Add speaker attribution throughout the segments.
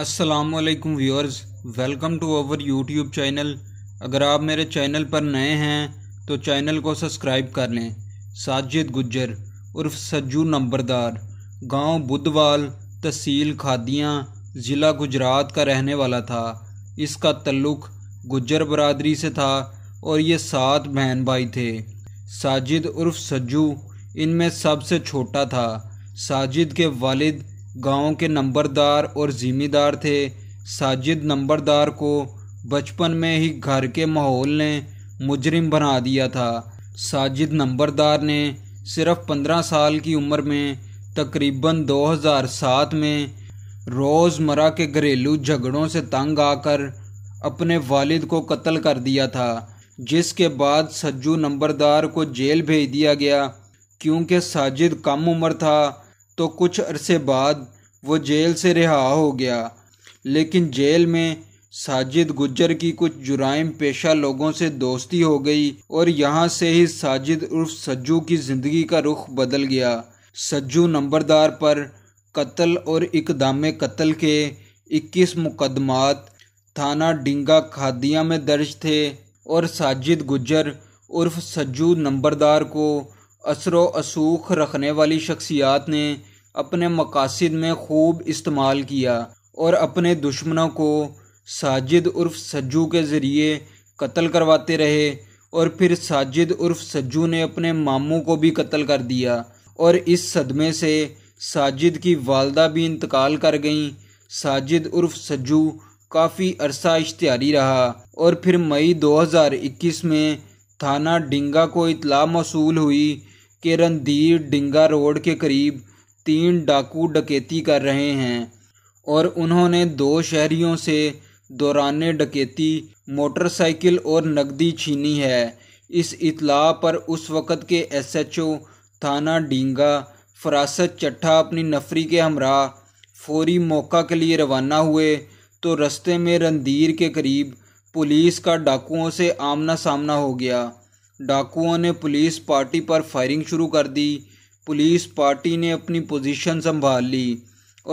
Speaker 1: असलकम viewers welcome to our YouTube channel अगर आप मेरे चैनल पर नए हैं तो चैनल को सब्सक्राइब कर लें साजिद गुजर उर्फ सज्जू नंबरदार गांव बुधवाल तहसील खादियाँ ज़िला गुजरात का रहने वाला था इसका तल्लुक़ गुजर बरदरी से था और ये सात बहन भाई थे साजिद उर्फ सज्जू इनमें सबसे छोटा था साजिद के वालिद गांव के नंबरदार और ज़िम्मेदार थे साजिद नंबरदार को बचपन में ही घर के माहौल ने मुजरिम बना दिया था साजिद नंबरदार ने सिर्फ पंद्रह साल की उम्र में तकरीबन 2007 में रोज़मर्रा के घरेलू झगड़ों से तंग आकर अपने वालिद को कत्ल कर दिया था जिसके बाद सज्जू नंबरदार को जेल भेज दिया गया क्योंकि साजिद कम उम्र था तो कुछ अरसे बाद वो जेल से रिहा हो गया लेकिन जेल में साजिद गुज्जर की कुछ जुराइम पेशा लोगों से दोस्ती हो गई और यहाँ से ही साजिद उर्फ सज्जू की ज़िंदगी का रुख बदल गया सज्जू नंबरदार पर कत्ल और इकदाम कत्ल के 21 मुकदमात थाना डिंगा खादिया में दर्ज थे और साजिद गुज्जर उर्फ सज्जू नंबरदार को असर असूख रखने वाली शख्सियात ने अपने मकासद में खूब इस्तेमाल किया और अपने दुश्मनों को साजिद उर्फ सज्जू के ज़रिए कत्ल करवाते रहे और फिर साजिद उर्फ सज्जू ने अपने मामू को भी कत्ल कर दिया और इस सदमे से साजिद की वालदा भी इंतकाल कर गईं साजिद उर्फ सज्जू काफ़ी अरसा इश्तारी रहा और फिर मई 2021 में थाना डिंगा को इतला मौसू हुई के रणधीर डिंगा रोड के करीब तीन डाकू डकैती कर रहे हैं और उन्होंने दो शहरियों से दौरान डकैती मोटरसाइकिल और नकदी छीनी है इस इतला पर उस वक़्त के एसएचओ थाना डींगा फरासत चट्ठा अपनी नफरी के हमरा फौरी मौका के लिए रवाना हुए तो रस्ते में रणधीर के करीब पुलिस का डाकुओं से आमना सामना हो गया डाकुओं ने पुलिस पार्टी पर फायरिंग शुरू कर दी पुलिस पार्टी ने अपनी पोजीशन संभाल ली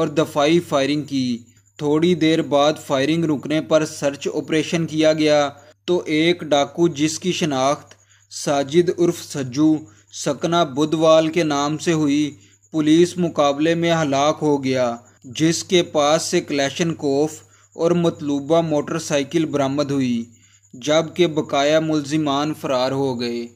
Speaker 1: और दफाई फायरिंग की थोड़ी देर बाद फायरिंग रुकने पर सर्च ऑपरेशन किया गया तो एक डाकू जिसकी शनाख्त साजिद उर्फ सज्जू सकना बुधवाल के नाम से हुई पुलिस मुकाबले में हलाक हो गया जिसके पास से क्लैशन कोफ और मतलूबा मोटरसाइकिल बरामद हुई जबकि बकाया मुलजिमान फ़रार हो गए